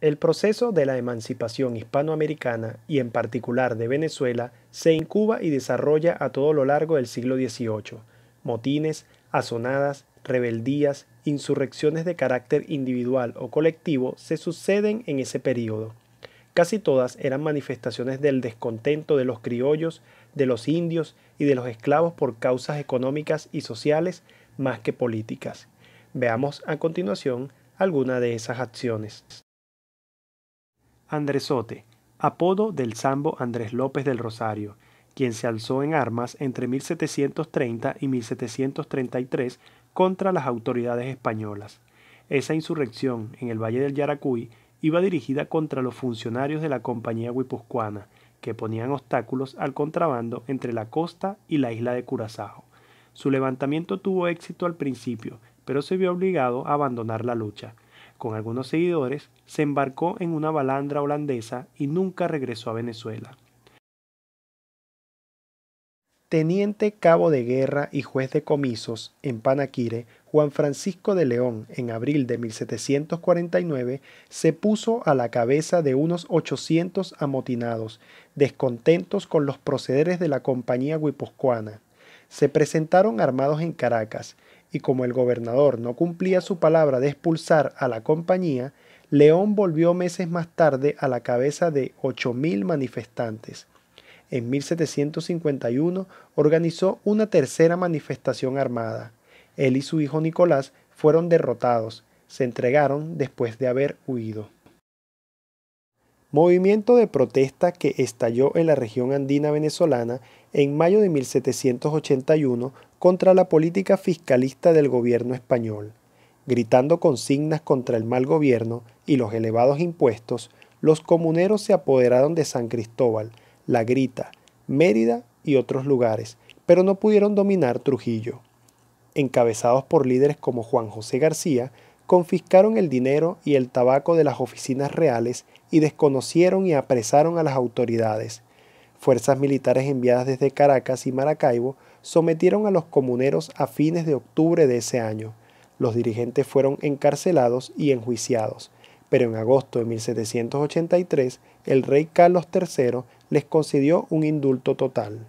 El proceso de la emancipación hispanoamericana y en particular de Venezuela se incuba y desarrolla a todo lo largo del siglo XVIII. Motines, azonadas, rebeldías, insurrecciones de carácter individual o colectivo se suceden en ese periodo. Casi todas eran manifestaciones del descontento de los criollos, de los indios y de los esclavos por causas económicas y sociales más que políticas. Veamos a continuación alguna de esas acciones. Andresote, apodo del sambo Andrés López del Rosario, quien se alzó en armas entre 1730 y 1733 contra las autoridades españolas. Esa insurrección en el Valle del Yaracuy iba dirigida contra los funcionarios de la Compañía Guipuzcoana, que ponían obstáculos al contrabando entre la costa y la isla de Curazao. Su levantamiento tuvo éxito al principio, pero se vio obligado a abandonar la lucha con algunos seguidores, se embarcó en una balandra holandesa y nunca regresó a Venezuela. Teniente cabo de guerra y juez de comisos en Panaquire, Juan Francisco de León, en abril de 1749, se puso a la cabeza de unos 800 amotinados, descontentos con los procederes de la Compañía Guipuzcoana. Se presentaron armados en Caracas y como el gobernador no cumplía su palabra de expulsar a la compañía, León volvió meses más tarde a la cabeza de ocho mil manifestantes. En 1751 organizó una tercera manifestación armada. Él y su hijo Nicolás fueron derrotados, se entregaron después de haber huido movimiento de protesta que estalló en la región andina venezolana en mayo de 1781 contra la política fiscalista del gobierno español. Gritando consignas contra el mal gobierno y los elevados impuestos, los comuneros se apoderaron de San Cristóbal, La Grita, Mérida y otros lugares, pero no pudieron dominar Trujillo. Encabezados por líderes como Juan José García, confiscaron el dinero y el tabaco de las oficinas reales y desconocieron y apresaron a las autoridades. Fuerzas militares enviadas desde Caracas y Maracaibo sometieron a los comuneros a fines de octubre de ese año. Los dirigentes fueron encarcelados y enjuiciados, pero en agosto de 1783 el rey Carlos III les concedió un indulto total.